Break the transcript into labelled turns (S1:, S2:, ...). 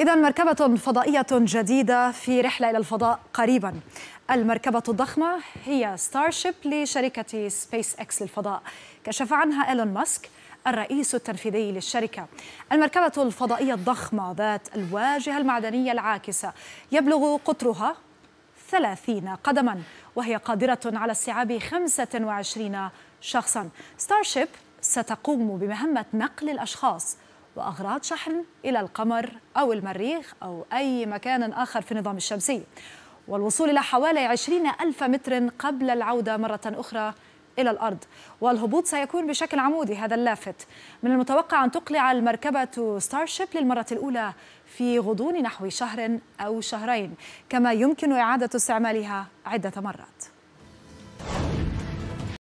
S1: إذا مركبة فضائية جديدة في رحلة إلى الفضاء قريبا. المركبة الضخمة هي ستارشيب لشركة سبيس إكس للفضاء. كشف عنها إيلون ماسك الرئيس التنفيذي للشركة. المركبة الفضائية الضخمة ذات الواجهة المعدنية العاكسة يبلغ قطرها 30 قدما وهي قادرة على استيعاب 25 شخصا. ستارشيب ستقوم بمهمة نقل الأشخاص وأغراض شحن إلى القمر أو المريخ أو أي مكان آخر في النظام الشمسي والوصول إلى حوالي 20 ألف متر قبل العودة مرة أخرى إلى الأرض والهبوط سيكون بشكل عمودي هذا اللافت من المتوقع أن تقلع المركبة ستارشيب للمرة الأولى في غضون نحو شهر أو شهرين كما يمكن إعادة استعمالها عدة مرات